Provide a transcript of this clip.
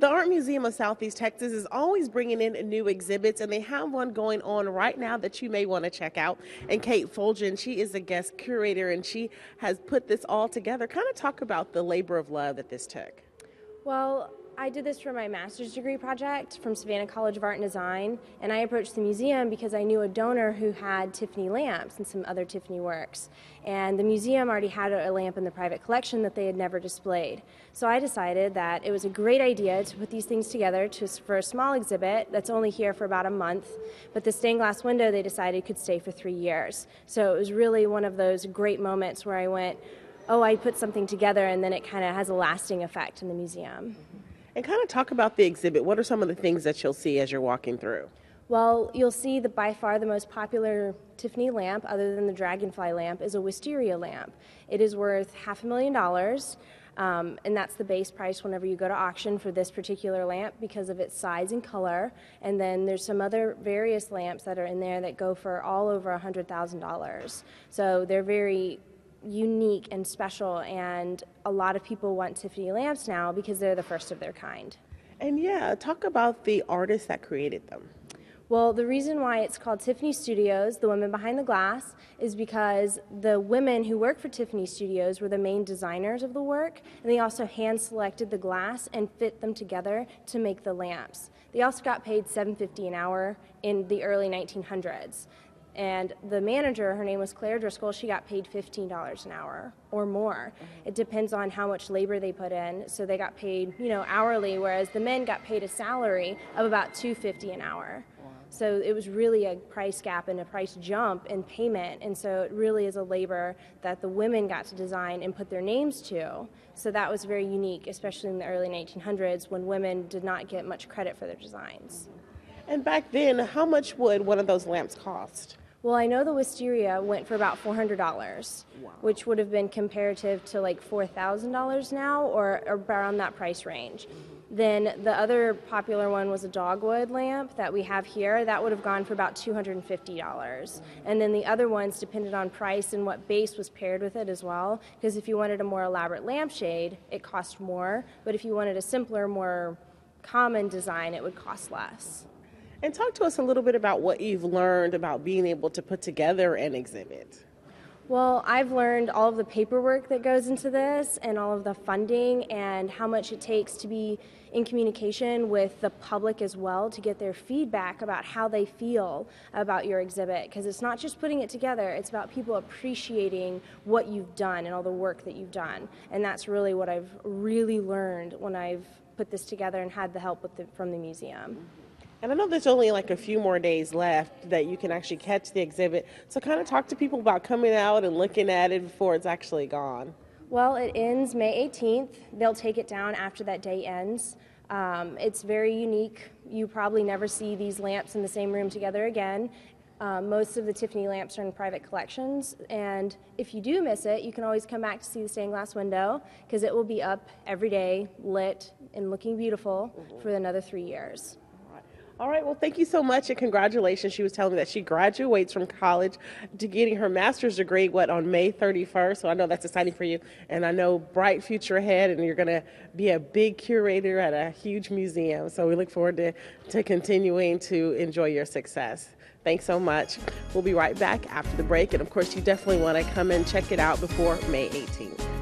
The Art Museum of Southeast Texas is always bringing in new exhibits, and they have one going on right now that you may want to check out. And Kate Fulgen, she is a guest curator, and she has put this all together. Kind of talk about the labor of love that this took. Well, I did this for my master's degree project from Savannah College of Art and Design, and I approached the museum because I knew a donor who had Tiffany lamps and some other Tiffany works. And the museum already had a lamp in the private collection that they had never displayed. So I decided that it was a great idea to put these things together to, for a small exhibit that's only here for about a month, but the stained glass window they decided could stay for three years. So it was really one of those great moments where I went, oh, I put something together, and then it kind of has a lasting effect in the museum. And kind of talk about the exhibit. What are some of the things that you'll see as you're walking through? Well, you'll see that by far the most popular Tiffany lamp, other than the dragonfly lamp, is a wisteria lamp. It is worth half a million dollars, um, and that's the base price whenever you go to auction for this particular lamp because of its size and color. And then there's some other various lamps that are in there that go for all over $100,000. So they're very unique and special, and a lot of people want Tiffany lamps now because they're the first of their kind. And yeah, talk about the artists that created them. Well, the reason why it's called Tiffany Studios, the women behind the glass, is because the women who work for Tiffany Studios were the main designers of the work, and they also hand selected the glass and fit them together to make the lamps. They also got paid 7.50 an hour in the early 1900s. And the manager, her name was Claire Driscoll, she got paid $15 an hour or more. It depends on how much labor they put in. So they got paid, you know, hourly, whereas the men got paid a salary of about 250 an hour. So it was really a price gap and a price jump in payment. And so it really is a labor that the women got to design and put their names to. So that was very unique, especially in the early 1900s when women did not get much credit for their designs. And back then, how much would one of those lamps cost? Well, I know the wisteria went for about four hundred dollars, wow. which would have been comparative to like four thousand dollars now, or, around that price range. Mm-hmm. Then the other popular one was a dogwood lamp that we have here. That would have gone for about two hundred and fifty dollars. Mm-hmm. And then the other ones depended on price and what base was paired with it as well. Because if you wanted a more elaborate lampshade, it cost more. But if you wanted a simpler, more common design, it would cost less. And talk to us a little bit about what you've learned about being able to put together an exhibit. Well, I've learned all of the paperwork that goes into this and all of the funding and how much it takes to be in communication with the public as well to get their feedback about how they feel about your exhibit because it's not just putting it together, it's about people appreciating what you've done and all the work that you've done. And that's really what I've really learned when I've put this together and had the help the, from the museum. And I know there's only like a few more days left that you can actually catch the exhibit. So, kind of talk to people about coming out and looking at it before it's actually gone. Well, it ends May 18th. They'll take it down after that day ends. Um, it's very unique. You probably never see these lamps in the same room together again. Um, most of the Tiffany lamps are in private collections, and if you do miss it, you can always come back to see the stained glass window because it will be up every day, lit, and looking beautiful mm -hmm. for another three years. All right. Well, thank you so much, and congratulations. She was telling me that she graduates from college to getting her master's degree. What on May 31st? So I know that's exciting for you, and I know bright future ahead, and you're going to be a big curator at a huge museum. So we look forward to to continuing to enjoy your success. Thanks so much. We'll be right back after the break, and of course, you definitely want to come and check it out before May 18th.